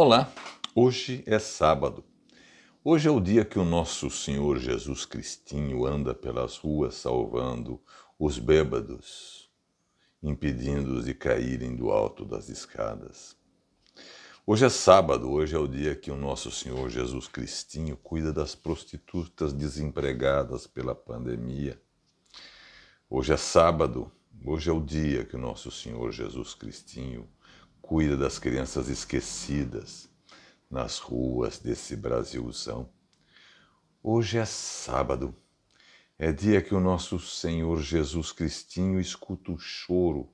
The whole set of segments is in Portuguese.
Olá, hoje é sábado. Hoje é o dia que o nosso Senhor Jesus Cristinho anda pelas ruas salvando os bêbados, impedindo-os de caírem do alto das escadas. Hoje é sábado, hoje é o dia que o nosso Senhor Jesus Cristinho cuida das prostitutas desempregadas pela pandemia. Hoje é sábado, hoje é o dia que o nosso Senhor Jesus Cristinho cuida das crianças esquecidas nas ruas desse Brasilzão. Hoje é sábado, é dia que o nosso Senhor Jesus Cristinho escuta o choro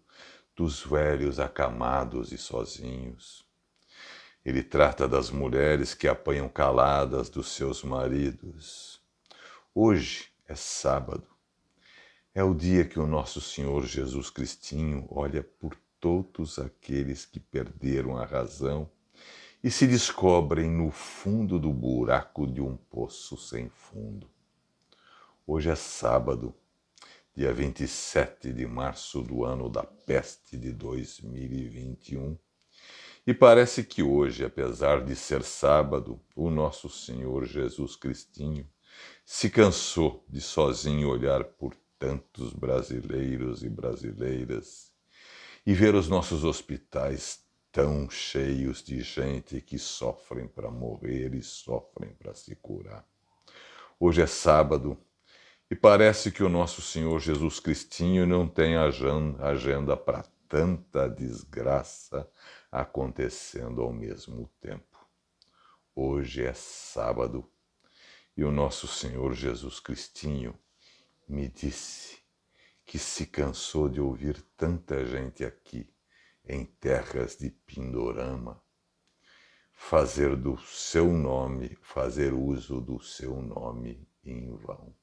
dos velhos acamados e sozinhos. Ele trata das mulheres que apanham caladas dos seus maridos. Hoje é sábado. É o dia que o nosso Senhor Jesus Cristinho olha por todos aqueles que perderam a razão e se descobrem no fundo do buraco de um poço sem fundo. Hoje é sábado, dia 27 de março do ano da peste de 2021. E parece que hoje, apesar de ser sábado, o nosso Senhor Jesus Cristinho se cansou de sozinho olhar por tantos brasileiros e brasileiras e ver os nossos hospitais tão cheios de gente que sofrem para morrer e sofrem para se curar. Hoje é sábado e parece que o nosso Senhor Jesus Cristinho não tem agenda para tanta desgraça acontecendo ao mesmo tempo. Hoje é sábado e o nosso Senhor Jesus Cristinho me disse que se cansou de ouvir tanta gente aqui, em terras de Pindorama, fazer do seu nome, fazer uso do seu nome em vão.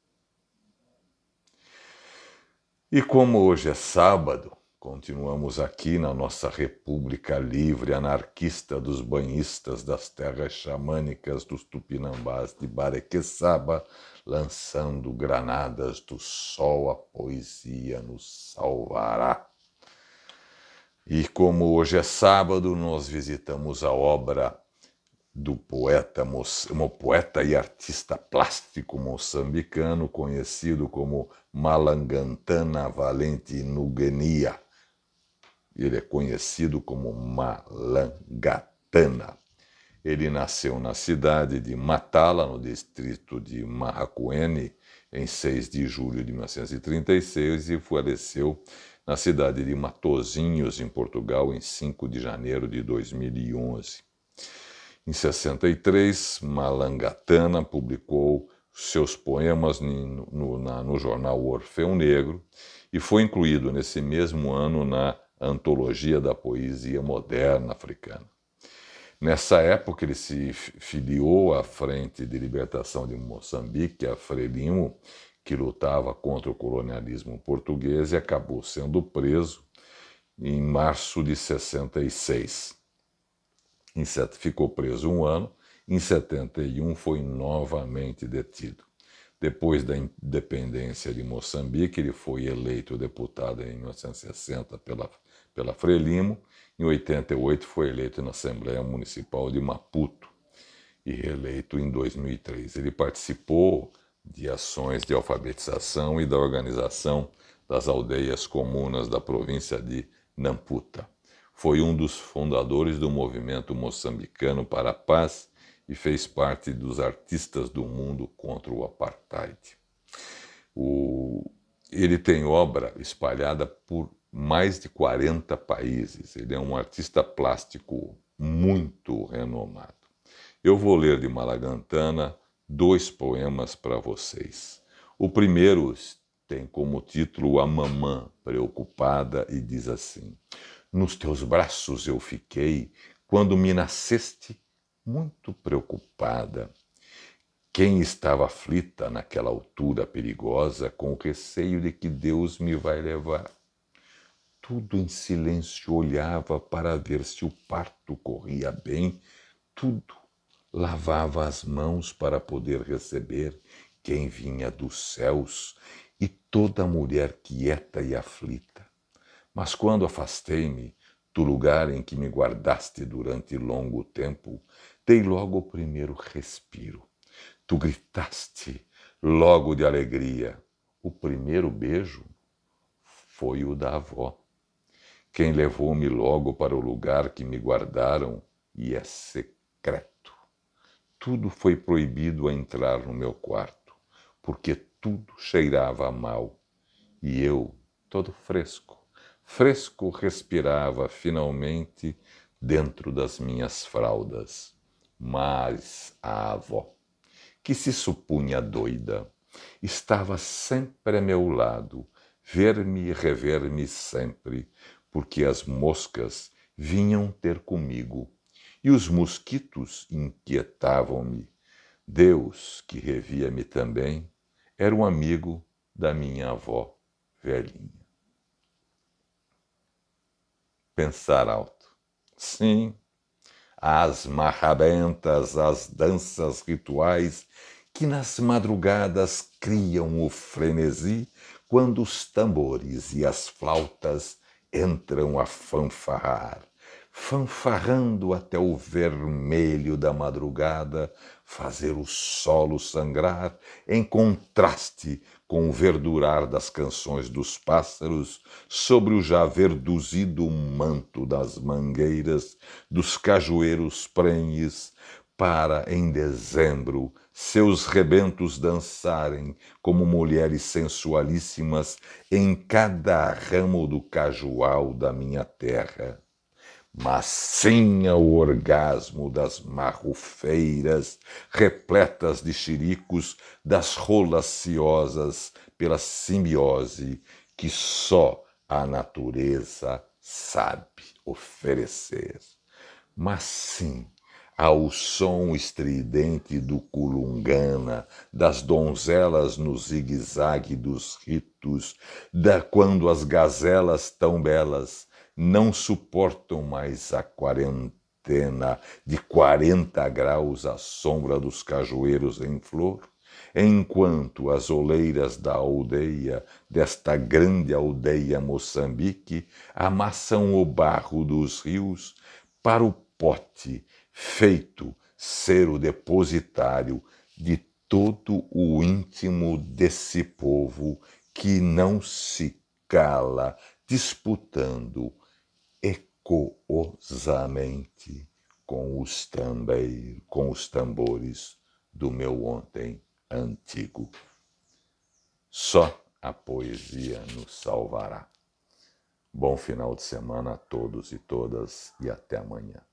E como hoje é sábado, Continuamos aqui na nossa República Livre, anarquista dos banhistas das terras xamânicas dos tupinambás de Barequeçaba, lançando granadas do sol, a poesia nos salvará. E como hoje é sábado, nós visitamos a obra do poeta, um poeta e artista plástico moçambicano conhecido como Malangantana Valente Nugenia ele é conhecido como Malangatana. Ele nasceu na cidade de Matala, no distrito de Marraquene, em 6 de julho de 1936 e faleceu na cidade de Matozinhos, em Portugal, em 5 de janeiro de 2011. Em 63, Malangatana publicou seus poemas no, no, na, no jornal Orfeu Negro e foi incluído nesse mesmo ano na a antologia da poesia moderna africana. Nessa época, ele se filiou à Frente de Libertação de Moçambique, é a Frelimo, que lutava contra o colonialismo português e acabou sendo preso em março de 66. Em Ficou preso um ano, em 71 foi novamente detido. Depois da independência de Moçambique, ele foi eleito deputado em 1960 pela pela Frelimo. Em 88 foi eleito na Assembleia Municipal de Maputo e reeleito em 2003. Ele participou de ações de alfabetização e da organização das aldeias comunas da província de Namputa. Foi um dos fundadores do movimento moçambicano para a paz e fez parte dos artistas do mundo contra o apartheid. O... Ele tem obra espalhada por mais de 40 países. Ele é um artista plástico muito renomado. Eu vou ler de Malagantana dois poemas para vocês. O primeiro tem como título A Mamã Preocupada e diz assim: Nos teus braços eu fiquei quando me nasceste muito preocupada. Quem estava aflita naquela altura perigosa com o receio de que Deus me vai levar tudo em silêncio olhava para ver se o parto corria bem, tudo lavava as mãos para poder receber quem vinha dos céus e toda mulher quieta e aflita. Mas quando afastei-me do lugar em que me guardaste durante longo tempo, dei logo o primeiro respiro. Tu gritaste logo de alegria. O primeiro beijo foi o da avó quem levou-me logo para o lugar que me guardaram e é secreto. Tudo foi proibido a entrar no meu quarto, porque tudo cheirava mal, e eu, todo fresco, fresco respirava finalmente dentro das minhas fraldas. Mas a avó, que se supunha doida, estava sempre a meu lado, ver-me e rever-me sempre, porque as moscas vinham ter comigo e os mosquitos inquietavam-me. Deus, que revia-me também, era um amigo da minha avó velhinha. Pensar alto. Sim, as marrabentas, as danças rituais que nas madrugadas criam o frenesi quando os tambores e as flautas entram a fanfarrar, fanfarrando até o vermelho da madrugada, fazer o solo sangrar em contraste com o verdurar das canções dos pássaros sobre o já verduzido manto das mangueiras, dos cajueiros prenhes, para em dezembro seus rebentos dançarem como mulheres sensualíssimas em cada ramo do cajual da minha terra. Mas sim ao orgasmo das marrufeiras, repletas de xiricos, das rolas ciosas pela simbiose que só a natureza sabe oferecer. Mas sim ao som estridente do culungana, das donzelas no zigue-zague dos ritos, da quando as gazelas tão belas não suportam mais a quarentena de quarenta graus à sombra dos cajueiros em flor, enquanto as oleiras da aldeia, desta grande aldeia Moçambique, amassam o barro dos rios para o pote feito ser o depositário de todo o íntimo desse povo que não se cala, disputando ecoosamente com os, também, com os tambores do meu ontem antigo. Só a poesia nos salvará. Bom final de semana a todos e todas e até amanhã.